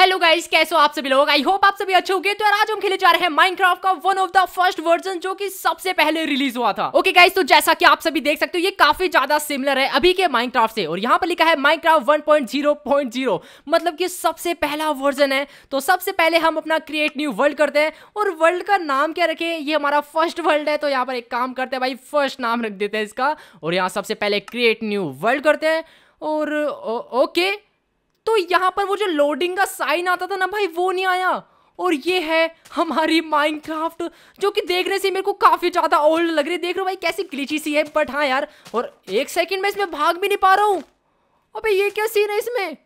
hello guys कैसे हो आप सभी लोग आई होप आप सभी अच्छे होंगे तो यार आज हम खेले जा रहे हैं माइनक्राफ्ट का one of the first version जो कि सबसे पहले रिलीज हुआ था ओके गाइस तो जैसा कि आप सभी देख सकते हो ये काफी ज्यादा सिमिलर है अभी के माइनक्राफ्ट से और यहाँ पर लिखा है माइनक्राफ्ट 1.0.0 मतलब कि सबसे पहला वर्जन है तो सबसे पहले हम अपना क्रिएट न्यू वर्ल्ड करते हैं और वर्ल्ड का नाम क्या रखे ये हमारा फर्स्ट वर्ल्ड है तो यहाँ पर एक काम करते हैं भाई फर्स्ट नाम रख देते हैं इसका और यहाँ सबसे पहले क्रिएट न्यू वर्ल्ड करते हैं और ओके तो यहाँ पर वो जो लोडिंग का साइन आता था ना भाई वो नहीं आया और ये है हमारी माइनक्राफ्ट जो कि देखने से मेरे को काफ़ी ज़्यादा ओल्ड लग रही है देख रहे हो भाई कैसी ग्लिची सी है बट हाँ यार और एक सेकंड में इसमें भाग भी नहीं पा रहा हूं अबे ये क्या सीन है इसमें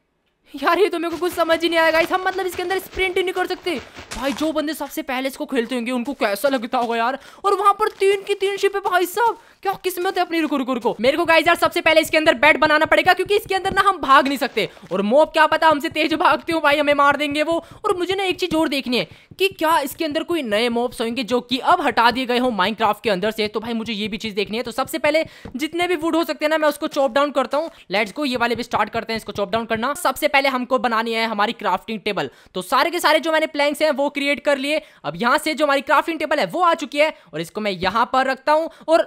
यार ये तो मेरे को कुछ समझ ही नहीं आया गाइस हम मतलब इसके अंदर स्प्रिंट ही नहीं कर सकते भाई जो बंदे सबसे पहले इसको खेलते होंगे उनको कैसा लगता होगा यार और वहां पर तीन की तीन शिप है भाई साहब क्या किस्मत है अपनी रुको रुको रुको मेरे को गाइस यार सबसे पहले इसके अंदर बेड बनाना पड़ेगा क्योंकि इसके अंदर ना हम भाग नहीं सकते और मोब क्या पता हमसे तेज भागते हो भाई हमें मार देंगे वो और मुझे ना एक चीज और देखनी है कि क्या इसके अंदर कोई नए मोब्स होंगे जो कि अब हटा दिए गए हो माइनक्राफ्ट के अंदर से तो भाई मुझे ये भी चीज देखनी है तो सबसे पहले जितने भी वुड हो सकते हैं ना मैं उसको चॉप डाउन करता हूँ लेट्स को ये वाले भी स्टार्ट करते हैं इसको चॉप डाउन करना सबसे पहले हमको बनानी है हमारी क्राफ्टिंग टेबल तो सारे के सारे जो मैंने प्लैंक्स हैं वो क्रिएट कर लिए अब यहां से जो हमारी क्राफ्टिंग टेबल है वो आ चुकी है और इसको मैं यहां पर रखता हूं और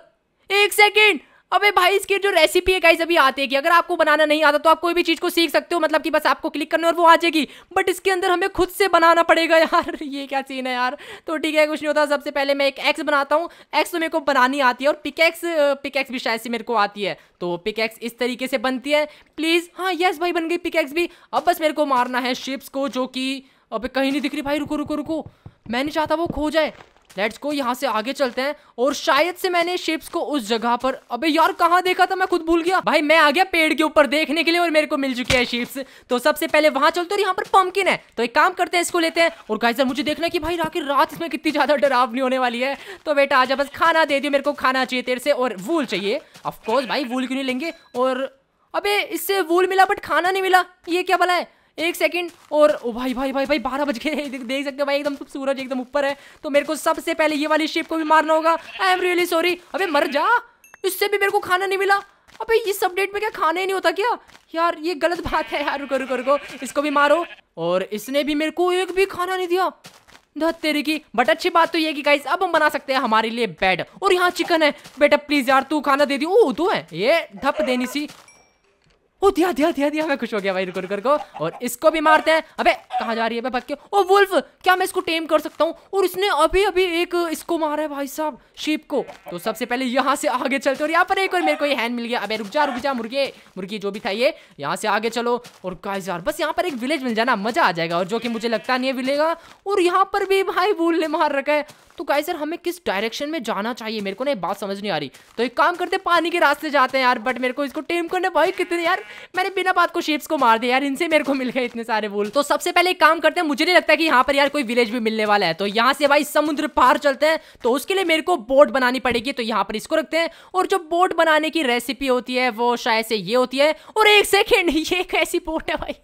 एक सेकेंड अबे भाई इसकी जो रेसिपी है गाइज अभी आते की अगर आपको बनाना नहीं आता तो आप कोई भी चीज़ को सीख सकते हो मतलब कि बस आपको क्लिक करना और वो आ जाएगी बट इसके अंदर हमें खुद से बनाना पड़ेगा यार ये क्या सीन है यार तो ठीक है कुछ नहीं होता सबसे पहले मैं एक एक्स बनाता हूँ एक्स तो मेरे को बनानी आती है और पिकैक्स पिकैक्स भी शायद से मेरे को आती है तो पिकैक्स इस तरीके से बनती है प्लीज़ हाँ येस भाई बन गई पिकैक्स भी अब बस मेरे को मारना है शिप्स को जो कि अब कहीं नहीं दिख रही भाई रुको रुको रुको मैं नहीं चाहता वो खो जाए लेट्स को यहाँ से आगे चलते हैं और शायद से मैंने शेप्स को उस जगह पर अबे यार कहाँ देखा था मैं खुद भूल गया भाई मैं आ गया पेड़ के ऊपर देखने के लिए और मेरे को मिल चुके हैं शेप्स तो सबसे पहले वहां चलते और यहाँ पर पंपकिन है तो एक काम करते हैं इसको लेते हैं और गाइजर मुझे देखना की भाई आखिर रात इसमें कितनी ज्यादा डरावनी होने वाली है तो बेटा आजा बस खाना दे दिए मेरे को खाना चाहिए तेरे से और वूल चाहिए ऑफकोर्स भाई वूल क्यों नहीं लेंगे और अबे इससे वूल मिला बट खाना नहीं मिला ये क्या भला है एक सेकंड और ओ भाई भाई भाई भाई बारह बज गए देख सकते हो भाई एकदम सूरज एकदम ऊपर है तो मेरे को सबसे पहले ये वाली शिप को भी मारना होगा आई एम रियली सॉरी अबे मर जा इससे भी मेरे को खाना नहीं मिला अबे इस अपडेट में क्या खाना ही नहीं होता क्या यार ये गलत बात है यार रुको रुको रुको इसको भी मारो और इसने भी मेरे को एक भी खाना नहीं दिया धत तेरी की बट अच्छी बात तो ये कि गाइस अब हम बना सकते हैं हमारे लिए बेड और यहाँ चिकन है बेटा प्लीज यार तू खाना दे दी ओ तू है ये धप देनी सी ओ दिया दिया दिया दिया मैं खुश हो गया भाई रुको रुको रुको और इसको भी मारते हैं अबे कहा जा रही है भाग के ओ वुल्फ क्या मैं इसको टेम कर सकता हूँ और इसने अभी अभी एक इसको मारा है भाई साहब शीप को तो सबसे पहले यहाँ से आगे चलते और यहाँ पर एक और मेरे को ये हैंड मिल गया अबे रुक जा रुक जा मुर्गी मुर्गी जो भी था ये यहाँ से आगे चलो और कहा यार बस यहाँ पर एक विलेज मिल जाना मजा आ जाएगा और जो कि मुझे लगता नहीं है मिलेगा और यहाँ पर भी भाई भूल ने मार रखा है तो गाय सर हमें किस डायरेक्शन में जाना चाहिए मेरे को ना बात समझ नहीं आ रही तो एक काम करते पानी के रास्ते जाते हैं यार बट मेरे को इसको टेम करने भाई कितने यार मैंने बिना बात को शेप्स को मार दिया यार इनसे मेरे को मिल गए इतने सारे वूल तो सबसे पहले एक काम करते हैं मुझे नहीं लगता कि यहाँ पर यार कोई विलेज भी मिलने वाला है तो यहाँ से भाई समुद्र पार चलते हैं तो उसके लिए मेरे को बोट बनानी पड़ेगी तो यहाँ पर इसको रखते हैं और जो बोट बनाने की रेसिपी होती है वो शायद से ये होती है और एक सेकेंड ये कैसी बोट है भाई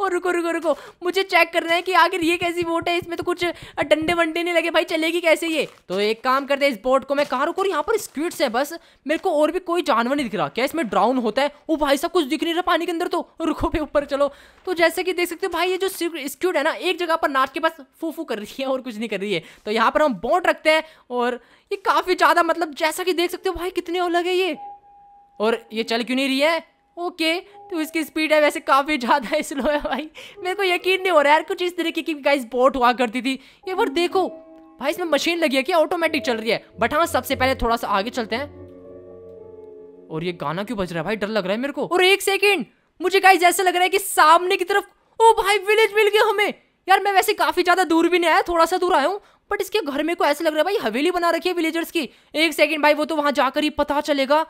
और रुको रुको रुको मुझे चेक करना है कि आखिर ये कैसी बोट है इसमें तो कुछ डंडे वंडे नहीं लगे भाई चलेगी कैसे ये तो एक काम करते हैं इस बोट को मैं कहा रुको यहाँ पर स्क्विड्स है बस मेरे को और भी कोई जानवर नहीं दिख रहा क्या इसमें ड्राउन होता है वो भाई सब कुछ दिख नहीं रहा पानी के अंदर तो रुको भी ऊपर चलो तो जैसे कि देख सकते हो भाई ये जो स्क्यूड है ना एक जगह पर नाच के पास फूफू कर रही है और कुछ नहीं कर रही है तो यहाँ पर हम बोट रखते हैं और ये काफ़ी ज़्यादा मतलब जैसा कि देख सकते हो भाई कितने अलग है ये और ये चल क्यों नहीं रही है ओके तो इसकी स्पीड है वैसे काफ़ी ज़्यादा स्लो है भाई मेरे को यकीन नहीं हो रहा यार कुछ इस तरीके की गाइस बोट हुआ करती थी ये बार देखो भाई इसमें मशीन लगी है कि ऑटोमेटिक चल रही है बट हाँ सबसे पहले थोड़ा सा आगे चलते हैं और ये गाना क्यों बज रहा है भाई डर लग रहा है मेरे को और एक सेकेंड मुझे गाइस ऐसा लग रहा है कि सामने की तरफ ओ भाई विलेज मिल गया हमें यार मैं वैसे काफ़ी ज़्यादा दूर भी नहीं आया थोड़ा सा दूर आया हूँ बट इसके घर में को ऐसा लग रहा है भाई हवेली बना रखी है विलेजर्स की एक सेकेंड भाई वो तो वहां जाकर ही पता चलेगा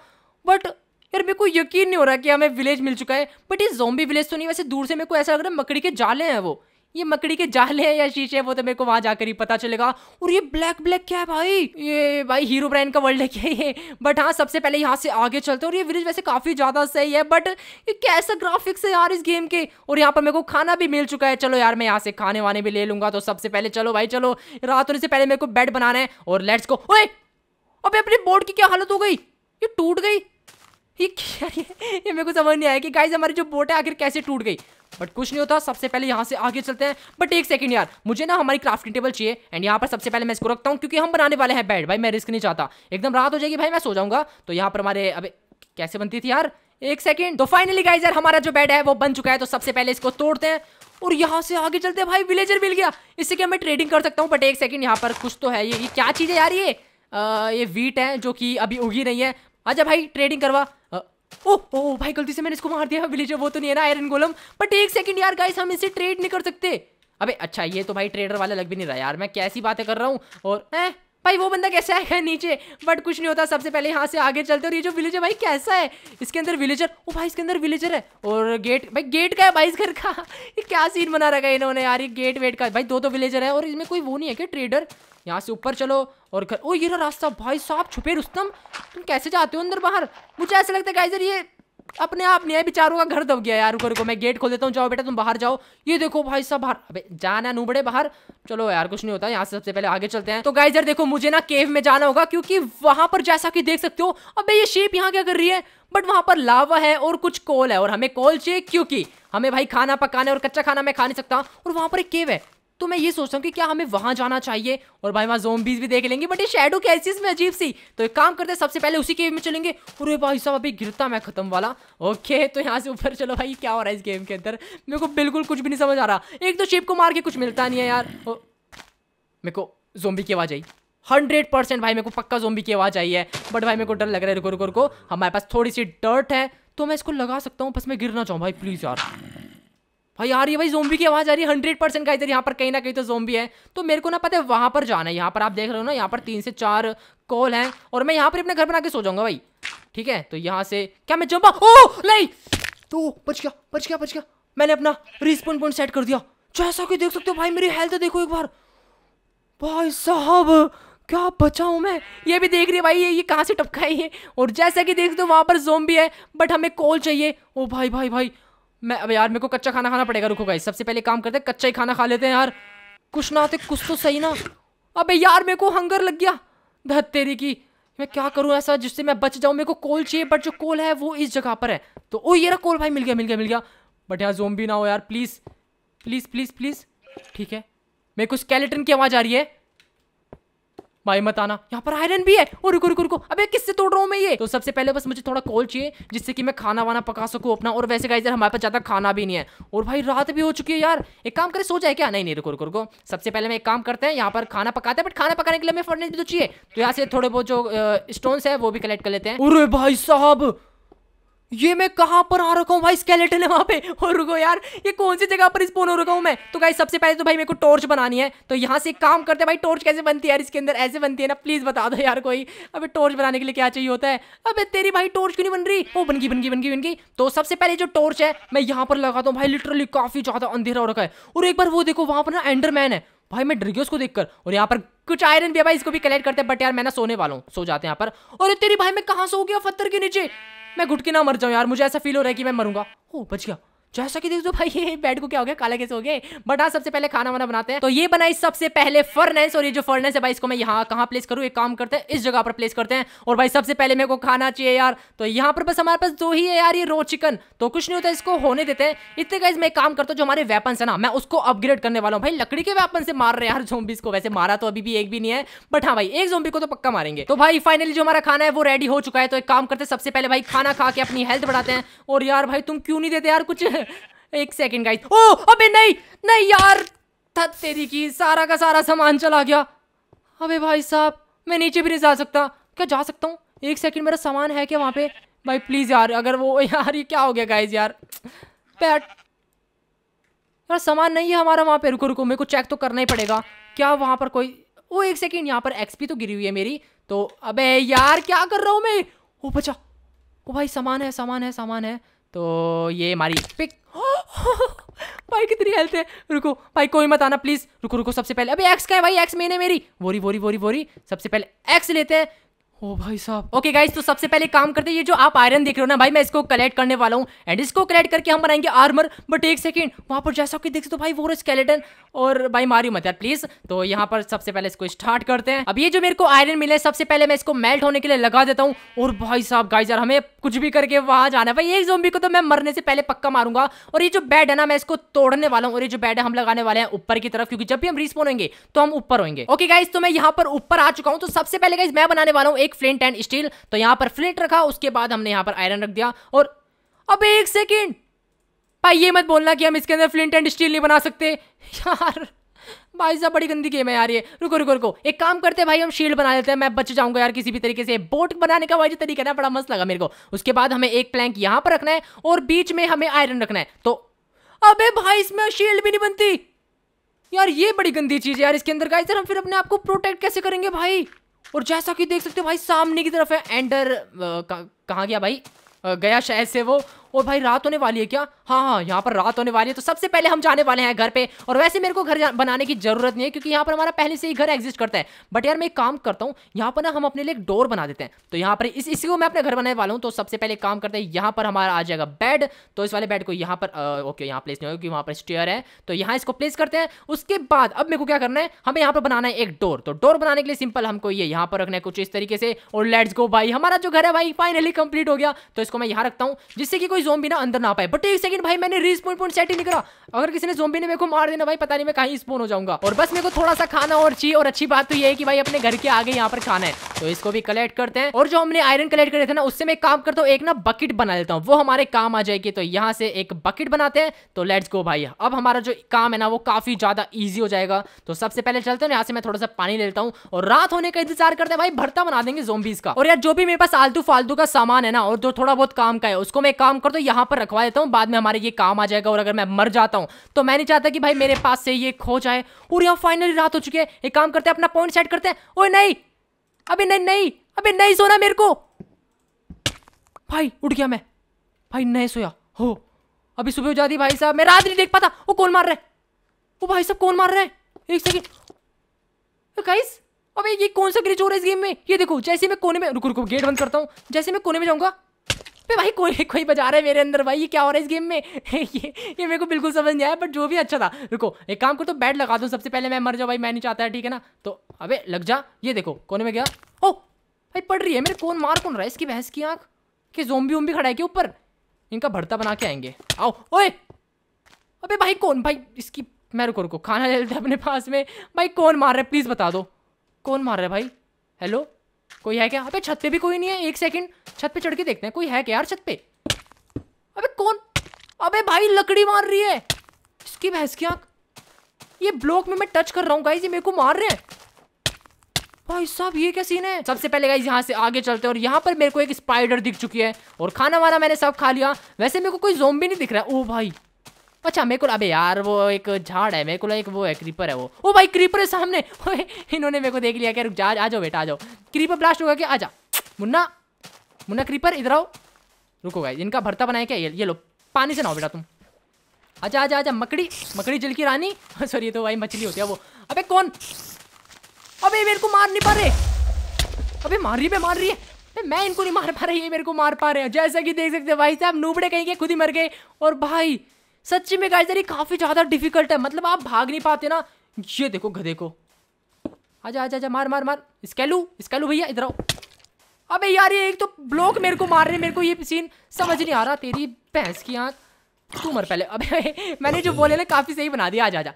बट यार मेरे को यकीन नहीं हो रहा कि हमें विलेज मिल चुका है बट ये जोम्बी विलेज तो नहीं वैसे दूर से मेरे को ऐसा लग रहा है मकड़ी के जाले हैं वो ये मकड़ी के जाले हैं या शीशे हैं वो तो मेरे को वहां जाकर ही पता चलेगा और ये ब्लैक ब्लैक क्या है भाई ये भाई हीरो ब्रांड का वर्ल्ड है क्या ये बट हाँ सबसे पहले यहाँ से आगे चलते हैं और ये विलेज वैसे काफी ज्यादा सही है बट ये कैसा ग्राफिक्स है यार इस गेम के और यहाँ पर मेरे को खाना भी मिल चुका है चलो यार मैं यहाँ से खाने वाने भी ले लूंगा तो सबसे पहले चलो भाई चलो रात होने से पहले मेरे को बेड बनाना है और लेट्स को ओए अपने बोर्ड की क्या हालत हो गई ये टूट गई ये क्या ये ये मेरे को समझ नहीं आया कि गाइज हमारी जो बोट है आखिर कैसे टूट गई बट कुछ नहीं होता सबसे पहले यहाँ से आगे चलते हैं बट एक सेकंड यार मुझे ना हमारी क्राफ्टिंग टेबल चाहिए एंड यहाँ पर सबसे पहले मैं इसको रखता हूँ क्योंकि हम बनाने वाले हैं बेड भाई मैं रिस्क नहीं चाहता एकदम रात हो जाएगी भाई मैं सो जाऊंगा तो यहाँ पर हमारे अब कैसे बनती थी यार एक सेकेंड तो फाइनली गाइज यार हमारा जो बेड है वो बन चुका है तो सबसे पहले इसको तोड़ते हैं और यहाँ से आगे चलते हैं भाई विलेजर मिल गया इससे क्या मैं ट्रेडिंग कर सकता हूँ बट एक सेकंड यहाँ पर कुछ तो है ये, क्या चीज़ है यार ये ये वीट है जो कि अभी उगी नहीं है अच्छा भाई ट्रेडिंग करवा ओ ओ भाई गलती से मैंने इसको मार दिया विलेजर वो तो नहीं है ना आयरन गोलम बट एक सेकंड यार गाइस हम इसे ट्रेड नहीं कर सकते अबे अच्छा ये तो भाई ट्रेडर वाला लग भी नहीं रहा यार मैं कैसी बातें कर रहा हूँ और ए, भाई वो बंदा कैसे है नीचे बट कुछ नहीं होता सबसे पहले यहाँ से आगे चलते और ये जो विलेजर भाई कैसा है इसके अंदर विलेजर ओ भाई इसके अंदर विलेजर है और गेट भाई गेट का है भाई इस घर का ये क्या सीन बना रखा है इन्होंने यार ये गेट वेट का भाई दो दो विलेजर है और इसमें कोई वो नहीं है क्या ट्रेडर यहाँ से ऊपर चलो और घर ओ ये रास्ता भाई साहब छुपे रुस्तम तुम कैसे जाते हो अंदर बाहर मुझे ऐसा लगता है गाइजर ये अपने आप न्याय बिचारों का घर दब गया यार रुको रुको मैं गेट खोल देता हूँ जाओ बेटा तुम बाहर जाओ ये देखो भाई साहब बाहर अबे जाना नूबड़े बाहर चलो यार कुछ नहीं होता यहाँ से सबसे पहले आगे चलते हैं तो गाइज यार देखो मुझे ना केव में जाना होगा क्योंकि वहां पर जैसा कि देख सकते हो अबे ये शेप यहाँ क्या कर रही है बट वहां पर लावा है और कुछ कोल है और हमें कोल चाहिए क्योंकि हमें भाई खाना पकाना और कच्चा खाना मैं खा नहीं सकता और वहां पर एक केव है तो मैं ये सोचता हूँ कि क्या हमें वहां जाना चाहिए और भाई वहाँ जोम्बीज भी देख लेंगे बट ये शेडो कैसी में इसमें अजीब सी तो एक काम करते हैं सबसे पहले उसी केव में चलेंगे अरे भाई साहब अभी गिरता मैं खत्म वाला ओके तो यहाँ से ऊपर चलो भाई क्या हो रहा है इस गेम के अंदर मेरे को बिल्कुल कुछ भी नहीं समझ आ रहा एक तो शेप को मार के कुछ मिलता नहीं है यार मेरे को जोम्बी की आवाज़ आई हंड्रेड परसेंट भाई मेरे को पक्का जोम्बी की आवाज़ आई है बट भाई मेरे को डर लग रहा है रुको रुको रुको हमारे पास थोड़ी सी डर्ट है तो मैं इसको लगा सकता हूँ बस मैं गिरना चाहूँ भाई प्लीज़ यार भाई यार ये भाई जोम्बी की आवाज़ आ रही है हंड्रेड परसेंट का इधर यहाँ पर कहीं ना कहीं तो जोम्बी है तो मेरे को ना पता है वहाँ पर जाना है यहाँ पर आप देख रहे हो ना यहाँ पर तीन से चार कॉल हैं और मैं यहाँ पर अपने घर बना के सो जाऊंगा भाई ठीक है तो यहाँ से क्या मैं जम्बा ओ नहीं तो बच गया बच गया बच गया मैंने अपना रिस्पॉन्ड पॉइंट सेट कर दिया जैसा कि देख सकते हो भाई मेरी हेल्थ देखो एक बार भाई साहब क्या बचा हूँ मैं ये भी देख रही है भाई ये ये कहाँ से टपका है ये और जैसा कि देख सकते हो वहाँ पर जोम है बट हमें कॉल चाहिए ओ भाई भाई भाई मैं अब यार मेरे को कच्चा खाना खाना पड़ेगा रुको गाई सबसे पहले काम करते हैं कच्चा ही खाना खा लेते हैं यार कुछ ना आते कुछ तो सही ना अबे यार मेरे को हंगर लग गया धत तेरी की मैं क्या करूँ ऐसा जिससे मैं बच जाऊँ मेरे को कोल चाहिए बट जो कोल है वो इस जगह पर है तो ओ ये कोल भाई मिल गया मिल गया मिल गया बट यार जोम्बी ना हो यार प्लीज़ प्लीज़ प्लीज़ प्लीज़ ठीक है मेरे को स्केलेटन की आवाज़ आ रही है भाई मत आना यहाँ पर आयरन भी है और रुको रुको रुको अबे किससे तोड़ रहा हूँ मैं ये तो सबसे पहले बस मुझे थोड़ा कोल चाहिए जिससे कि मैं खाना वाना पका सकूँ अपना और वैसे गाइजर हमारे पास ज़्यादा खाना भी नहीं है और भाई रात भी हो चुकी है यार एक काम करे सो जाए क्या नहीं नहीं रुको रुको रुको सबसे पहले मैं एक काम करते हैं यहाँ पर खाना पकाते हैं बट खाना पकाने के लिए हमें फर्नेस भी तो चाहिए तो यहाँ से थोड़े बहुत जो स्टोन्स है वो भी कलेक्ट कर लेते हैं अरे भाई साहब ये मैं कहां पर आ रखा हूँ भाई स्केलेटन है वहाँ पे और रुको यार ये कौन सी जगह पर स्पोन हो रखा हूँ मैं तो भाई सबसे पहले तो भाई मेरे को टॉर्च बनानी है तो यहाँ से काम करते हैं भाई टॉर्च कैसे बनती है यार इसके अंदर ऐसे बनती है ना प्लीज़ बता दो यार कोई अबे टॉर्च बनाने के लिए क्या चाहिए होता है अब तेरी भाई टॉर्च क्यों नहीं बन रही वो बनगी बनगी बनगी बनगी तो सबसे पहले जो टॉर्च है मैं यहाँ पर लगाता हूँ भाई लिटरली काफ़ी ज़्यादा अंधेरा हो रखा है और एक बार वो देखो वहां पर ना एंडरमैन है भाई मैं डर गया उसको देखकर और यहाँ पर कुछ आयरन भी है भाई इसको भी कलेक्ट करते हैं बट यार मैं ना सोने वाला हूँ सो जाते हैं यहाँ पर और तेरी भाई मैं कहाँ सो गया पत्थर के नीचे मैं घुटके ना मर जाऊँ यार मुझे ऐसा फील हो रहा है कि मैं मरूंगा ओ बच गया जैसा कि देख दो भाई ये बेड को क्या हो गया काला कैसे हो गया बट हाँ सबसे पहले खाना वाना बनाते हैं तो ये बनाई सबसे पहले फर्नेस और ये जो फर्नेस है भाई इसको मैं यहाँ कहाँ प्लेस करूँ एक काम करते हैं इस जगह पर प्लेस करते हैं और भाई सबसे पहले मेरे को खाना चाहिए यार तो यहाँ पर बस हमारे पास दो ही है यार ये रो चिकन तो कुछ नहीं होता इसको होने देते हैं इतने का मैं काम करता हूँ जो हमारे वेपन है ना मैं उसको अपग्रेड करने वाला हूँ भाई लकड़ी के वेपन से मार रहे यार जोम्बिस को वैसे मारा तो अभी भी एक भी नहीं है बट हाँ भाई एक जोम्बी को तो पक्का मारेंगे तो भाई फाइनली जो हमारा खाना है वो रेडी हो चुका है तो एक काम करते सबसे पहले भाई खाना खा के अपनी हेल्थ बढ़ाते हैं और यार भाई तुम क्यों नहीं देते यार कुछ एक सेकेंड गाइस ओ अबे नहीं नहीं यार था तेरी की सारा का सारा सामान चला गया अबे भाई साहब मैं नीचे भी नहीं जा सकता क्या जा सकता हूँ एक सेकेंड मेरा सामान है क्या वहाँ पे भाई प्लीज़ यार अगर वो यार ये क्या हो गया गाइस यार पैट यार सामान नहीं है हमारा वहाँ पे रुको रुको मेरे को चेक तो करना ही पड़ेगा क्या वहाँ पर कोई वो एक सेकेंड यहाँ पर एक्सपी तो गिरी हुई है मेरी तो अबे यार क्या कर रहा हूँ मैं ओ बचा ओ भाई सामान है सामान है सामान है तो ये हमारी पिक भाई कितनी हेल्थ है रुको भाई कोई मत आना प्लीज़ रुको रुको सबसे पहले अबे एक्स का है भाई एक्स मैंने मेरी वोरी वोरी वोरी वोरी सबसे पहले एक्स लेते हैं ओ भाई साहब ओके गाइज तो सबसे पहले काम करते हैं ये जो आप आयरन देख रहे हो ना भाई मैं इसको कलेक्ट करने वाला हूँ एंड इसको कलेक्ट करके हम बनाएंगे आर्मर बट एक सेकंड वहाँ पर जैसा कि देख सकते हो भाई वो स्केलेटन और भाई मारियो मत यार प्लीज तो यहाँ पर सबसे पहले इसको स्टार्ट करते हैं अब ये जो मेरे को आयरन मिले सबसे पहले मैं इसको मेल्ट होने के लिए लगा देता हूँ और भाई साहब गाइज यार हमें कुछ भी करके वहाँ जाना है भाई एक जोम्बी को तो मैं मरने से पहले पक्का मारूंगा और ये जो बेड है ना मैं इसको तोड़ने वाला हूँ और ये जो बेड है हम लगाने वाले हैं ऊपर की तरफ क्योंकि जब भी हम रिस्पोन होंगे तो हम ऊपर होंगे ओके गाइज तो मैं यहाँ पर ऊपर आ चुका हूँ तो सबसे पहले गाइज मैं बनाने वाला हूँ एक फ्लिंट एंड स्टील तो यहां पर फ्लिंट रखा उसके बाद हमने यहां पर आयरन रख दिया और अब एक सेकेंड भाई ये मत बोलना कि हम इसके अंदर फ्लिंट एंड स्टील नहीं बना सकते यार भाई साहब बड़ी गंदी गेम है यार ये रुको रुको रुको एक काम करते हैं भाई हम शील्ड बना लेते हैं मैं बच जाऊंगा यार किसी भी तरीके से बोट बनाने का भाई जो तरीका ना बड़ा मस्त लगा मेरे को उसके बाद हमें एक प्लैंक यहाँ पर रखना है और बीच में हमें आयरन रखना है तो अबे भाई इसमें शील्ड भी नहीं बनती यार ये बड़ी गंदी चीज़ है यार इसके अंदर का हम फिर अपने आपको प्रोटेक्ट कैसे करेंगे भाई और जैसा कि देख सकते हो भाई सामने की तरफ है एंडर कहाँ गया भाई गया शहर से वो और भाई रात होने वाली है क्या हाँ हाँ यहाँ पर रात होने वाली है तो सबसे पहले हम जाने वाले हैं घर पे और वैसे मेरे को घर बनाने की जरूरत नहीं है क्योंकि यहाँ पर हमारा पहले से ही घर एग्जिस्ट करता है बट यार मैं एक काम करता हूँ यहाँ पर ना हम अपने लिए एक डोर बना देते हैं तो यहाँ पर इस इसी को मैं अपने घर बनाने वाला हूँ तो सबसे पहले काम करते हैं यहाँ पर हमारा आ जाएगा बेड तो इस वाले बेड को यहाँ पर ओके यहाँ प्लेस नहीं होगा क्योंकि वहाँ पर स्टेयर है तो यहाँ इसको प्लेस करते हैं उसके बाद अब मेरे को क्या करना है हमें यहाँ पर बनाना है एक डोर तो डोर बनाने के लिए सिंपल हमको ये यहाँ पर रखना है कुछ इस तरीके से और लेट्स गो भाई हमारा जो घर है भाई फाइनली कंप्लीट हो गया तो इसको मैं यहाँ रखता हूँ जिससे कि कोई कोई जोबी ना अंदर ना पाए बट एक सेकंड भाई मैंने रिस्पोन पॉइंट सेट ही नहीं करा अगर किसी ने जोबी ने मेरे को मार देना भाई पता नहीं मैं कहीं स्पोन हो जाऊंगा और बस मेरे को थोड़ा सा खाना और चाहिए और अच्छी बात तो ये है कि भाई अपने घर के आगे यहाँ पर खाना है तो इसको भी कलेक्ट करते हैं और जो हमने आयरन कलेक्ट करे थे ना उससे मैं काम करता हूँ एक ना बकेट बना लेता हूँ वो हमारे काम आ जाएगी तो यहाँ से एक बकेट बनाते हैं तो लेट्स गो भाई अब हमारा जो काम है ना वो काफी ज्यादा ईजी हो जाएगा तो सबसे पहले चलते हैं यहाँ से मैं थोड़ा सा पानी लेता हूँ और रात होने का इंतजार करते हैं भाई भरता बना देंगे जोबीज का और यार जो भी मेरे पास आलतू फालतू का सामान है ना और जो थोड़ा बहुत काम का है उसको मैं काम कर तो यहाँ पर रखवा देता हूँ बाद में हमारे ये काम आ जाएगा और अगर मैं मर जाता हूँ तो मैं नहीं चाहता कि भाई मेरे पास से ये खो जाए और यहाँ फाइनली रात हो चुकी है एक काम करते हैं अपना पॉइंट सेट करते हैं ओए नहीं अभी नहीं नहीं अभी नहीं सोना मेरे को भाई उठ गया मैं भाई नहीं सोया हो अभी सुबह हो जाती भाई साहब मैं रात नहीं देख पाता वो कौन मार रहे वो भाई साहब कौन मार रहे एक सेकेंड गाइस अबे ये कौन सा ग्लिच हो रहा है इस गेम में ये देखो जैसे मैं कोने में रुको रुको गेट बंद करता हूँ जैसे मैं कोने में जाऊँगा पे भाई कोई कोई बजा रहा है मेरे अंदर भाई ये क्या हो रहा है इस गेम में ये ये मेरे को बिल्कुल समझ नहीं आया बट जो भी अच्छा था रुको एक काम कर तो बैट लगा दो सबसे पहले मैं मर जाऊँ भाई मैं नहीं चाहता है ठीक है ना तो अबे लग जा ये देखो कोने में गया ओ भाई पड़ रही है मेरे कौन मार कौन रहा है इसकी बहस की आँख कि जोम्बी भी खड़ा है कि ऊपर इनका भरता बना के आएंगे आओ ओए अबे भाई कौन भाई इसकी मैं रुको रुको खाना ले लेते अपने पास में भाई कौन मार रहा है प्लीज़ बता दो कौन मार रहा है भाई हेलो कोई है क्या अबे छत पे भी कोई नहीं है एक सेकंड छत पे चढ़ के देखते हैं कोई है क्या यार छत पे अबे कौन अबे भाई लकड़ी मार रही है इसकी भैंस की आंख ये ब्लॉक में मैं टच कर रहा हूँ गाइज ये मेरे को मार रहे हैं भाई साहब ये क्या सीन है सबसे पहले गाई यहाँ से आगे चलते हैं और यहाँ पर मेरे को एक स्पाइडर दिख चुकी है और खाना वाना मैंने सब खा लिया वैसे मेरे को कोई जोम्बी नहीं दिख रहा है ओ भाई अच्छा मेरे को अबे यार वो एक झाड़ है मेरे को एक वो है क्रीपर है वो ओ भाई क्रीपर है सामने इन्होंने मेरे को देख लिया क्या रुक जा आ जाओ बेटा आ जाओ क्रीपर ब्लास्ट होगा क्या आ जा मुन्ना मुन्ना क्रीपर इधर आओ रुको भाई इनका भरता बनाया क्या ये, ये लो पानी से ना हो बेटा तुम आ जा आ जा मकड़ी मकड़ी जल की रानी सॉरी तो भाई मछली होती है वो अबे कौन अबे मेरे को मार नहीं पा रहे अबे मार रही है मार रही है मैं इनको नहीं मार पा रही ये मेरे को मार पा रहे हैं जैसा कि देख सकते हैं भाई साहब नूबड़े कहीं के खुद ही मर गए और भाई सच्ची में गाइस तेरी काफ़ी ज़्यादा डिफिकल्ट है मतलब आप भाग नहीं पाते ना ये देखो गधे को आजा आजा आजा मार मार मार स्कैलू स्केलू भैया इधर आओ अबे यार ये एक तो ब्लॉक मेरे को मार रहे मेरे को ये सीन समझ नहीं आ रहा तेरी भैंस की आंख तू मर पहले अबे मैंने जो बोले ना काफ़ी सही बना दिया आजा आजा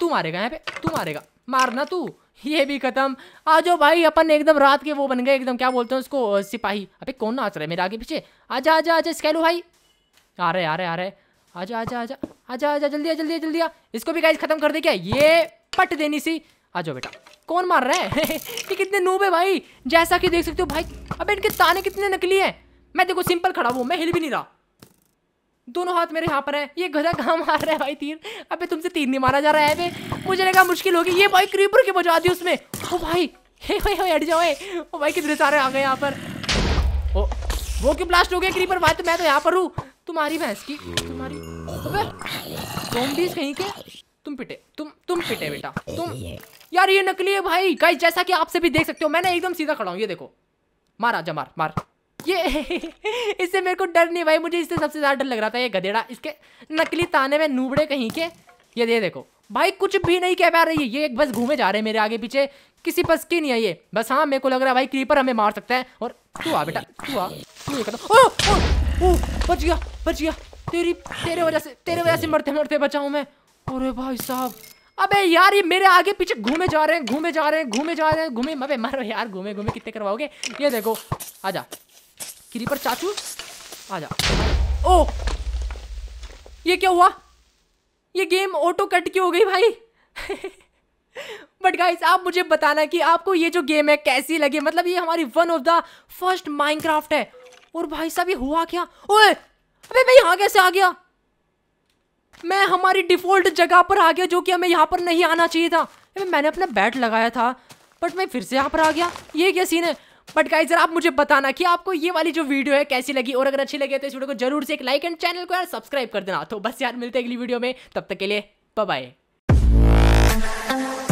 तू मारेगा यहाँ पे तू मारेगा मारना तू ये भी खत्म आ जाओ भाई अपन एकदम रात के वो बन गए एकदम क्या बोलते हैं उसको सिपाही अबे कौन नाच रहा है मेरे आगे पीछे आजा आजा आजा स्केलू भाई आ रहे आ रहे आ रहे आजा आजा आजा आजा आजा जल्दी आ जल्दी आ जल्दी आ इसको भी गाइज खत्म कर दे क्या ये पट देनी सी आ जाओ बेटा कौन मार रहा है ये कितने नूब है भाई जैसा कि देख सकते हो भाई अब इनके ताने कितने नकली हैं मैं देखो सिंपल खड़ा हूँ मैं हिल भी नहीं रहा दोनों हाथ मेरे यहाँ पर है ये गधा कहाँ मार रहा है भाई तीर अबे तुमसे तीर नहीं मारा जा रहा है अबे मुझे लगा मुश्किल होगी ये भाई क्रीपर के बजा दी उसमें ओ भाई हे भाई हट जाओ ओ भाई कितने सारे आ गए यहाँ पर ओ वो क्यों ब्लास्ट हो गया क्रीपर भाई तो मैं तो यहाँ पर हूँ तुम्हारी भैंस की तुम्हारी अबे तुम भी कहीं के तुम पिटे तुम तुम पिटे बेटा तुम यार ये नकली है भाई गाइस जैसा कि आप सभी देख सकते हो मैं ना एकदम सीधा खड़ा हूं ये देखो मार आजा मार मार ये इससे मेरे को डर नहीं भाई मुझे इससे सबसे ज़्यादा डर लग रहा था ये गधेड़ा इसके नकली ताने में नूबड़े कहीं के ये दे देखो भाई कुछ भी नहीं कह पा रही है ये एक बस घूमे जा रहे हैं मेरे आगे पीछे किसी बस की नहीं है ये बस हाँ मेरे को लग रहा है भाई क्रीपर हमें मार सकता है और तू आ बेटा तू आ तू ये कर ओ, बच गया बच गया तेरी तेरे वजह से तेरे वजह से मरते मरते बचाऊ मैं अरे भाई साहब अबे यार ये मेरे आगे पीछे घूमे जा रहे हैं घूमे जा रहे हैं घूमे जा रहे हैं घूमे अबे मारो यार घूमे घूमे कितने करवाओगे ये देखो आजा क्रीपर चाचू आजा ओ ये क्या हुआ ये गेम ऑटो कट की हो गई भाई बट गाइस आप मुझे बताना कि आपको ये जो गेम है कैसी लगी मतलब ये हमारी one of the first mind है और भाई साहब ये हुआ क्या ओए अबे मैं यहाँ कैसे आ गया मैं हमारी डिफ़ॉल्ट जगह पर आ गया जो कि हमें यहाँ पर नहीं आना चाहिए था मैंने अपना बैट लगाया था बट मैं फिर से यहाँ पर आ गया ये क्या सीन है बट गाइज आप मुझे बताना कि आपको ये वाली जो वीडियो है कैसी लगी और अगर अच्छी लगी तो इस वीडियो को जरूर से एक लाइक एंड चैनल को यार सब्सक्राइब कर देना तो बस यार मिलते हैं अगली वीडियो में तब तक के लिए बाय बाय